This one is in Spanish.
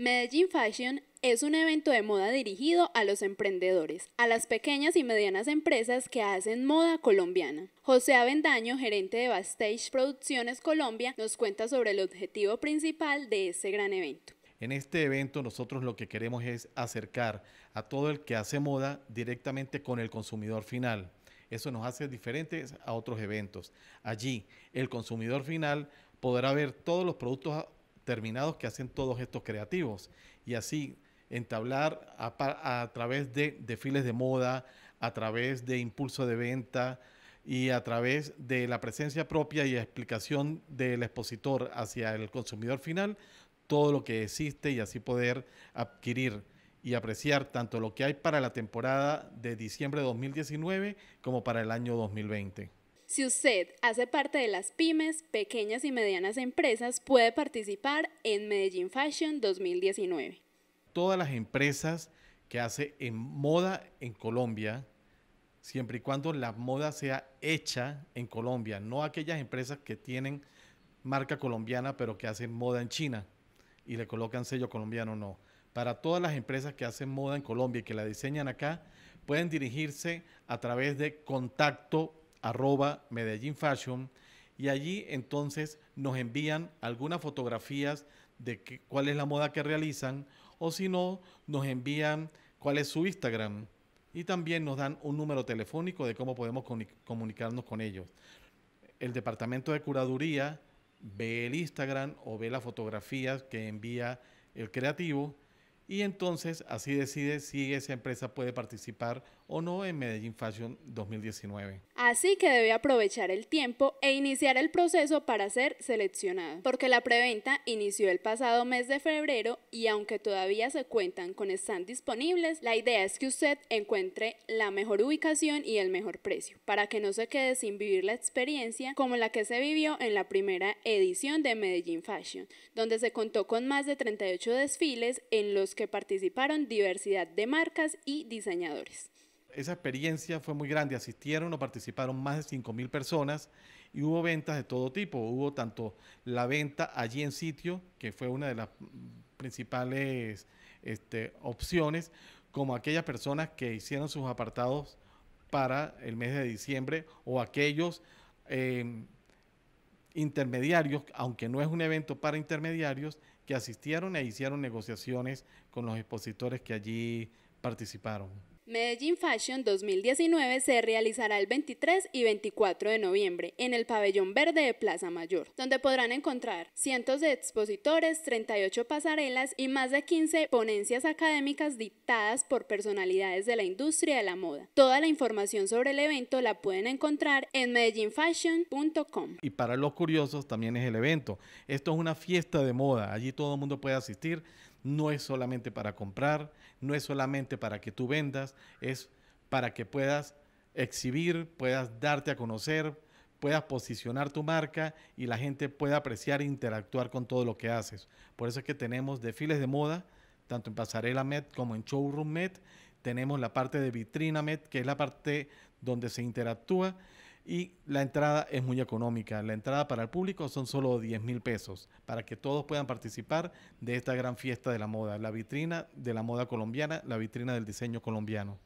Medellín Fashion es un evento de moda dirigido a los emprendedores, a las pequeñas y medianas empresas que hacen moda colombiana. José Avendaño, gerente de Bastage Producciones Colombia, nos cuenta sobre el objetivo principal de este gran evento. En este evento nosotros lo que queremos es acercar a todo el que hace moda directamente con el consumidor final. Eso nos hace diferentes a otros eventos. Allí el consumidor final podrá ver todos los productos terminados que hacen todos estos creativos. Y así entablar a, a través de desfiles de moda, a través de impulso de venta y a través de la presencia propia y explicación del expositor hacia el consumidor final, todo lo que existe y así poder adquirir y apreciar tanto lo que hay para la temporada de diciembre de 2019 como para el año 2020. Si usted hace parte de las pymes, pequeñas y medianas empresas, puede participar en Medellín Fashion 2019. Todas las empresas que hacen moda en Colombia, siempre y cuando la moda sea hecha en Colombia, no aquellas empresas que tienen marca colombiana pero que hacen moda en China y le colocan sello colombiano, no. Para todas las empresas que hacen moda en Colombia y que la diseñan acá, pueden dirigirse a través de contacto arroba Medellín Fashion y allí entonces nos envían algunas fotografías de cuál es la moda que realizan o si no, nos envían cuál es su Instagram y también nos dan un número telefónico de cómo podemos comunicarnos con ellos. El departamento de curaduría ve el Instagram o ve las fotografías que envía el creativo y entonces así decide si esa empresa puede participar o no en Medellín Fashion 2019. Así que debe aprovechar el tiempo e iniciar el proceso para ser seleccionada, porque la preventa inició el pasado mes de febrero y aunque todavía se cuentan con stand disponibles, la idea es que usted encuentre la mejor ubicación y el mejor precio, para que no se quede sin vivir la experiencia como la que se vivió en la primera edición de Medellín Fashion, donde se contó con más de 38 desfiles en los que participaron diversidad de marcas y diseñadores. Esa experiencia fue muy grande, asistieron o participaron más de 5.000 personas y hubo ventas de todo tipo. Hubo tanto la venta allí en sitio, que fue una de las principales este, opciones, como aquellas personas que hicieron sus apartados para el mes de diciembre o aquellos em, intermediarios, aunque no es un evento para intermediarios, que asistieron e hicieron negociaciones con los expositores que allí participaron. Medellín Fashion 2019 se realizará el 23 y 24 de noviembre en el Pabellón Verde de Plaza Mayor, donde podrán encontrar cientos de expositores, 38 pasarelas y más de 15 ponencias académicas dictadas por personalidades de la industria de la moda. Toda la información sobre el evento la pueden encontrar en medellinfashion.com. Y para los curiosos también es el evento. Esto es una fiesta de moda, allí todo el mundo puede asistir no es solamente para comprar, no es solamente para que tú vendas, es para que puedas exhibir, puedas darte a conocer, puedas posicionar tu marca y la gente pueda apreciar e interactuar con todo lo que haces. Por eso es que tenemos desfiles de moda, tanto en Pasarela Met como en Showroom Med, Tenemos la parte de Vitrina Met, que es la parte donde se interactúa y la entrada es muy económica. La entrada para el público son solo 10 mil pesos para que todos puedan participar de esta gran fiesta de la moda, la vitrina de la moda colombiana, la vitrina del diseño colombiano.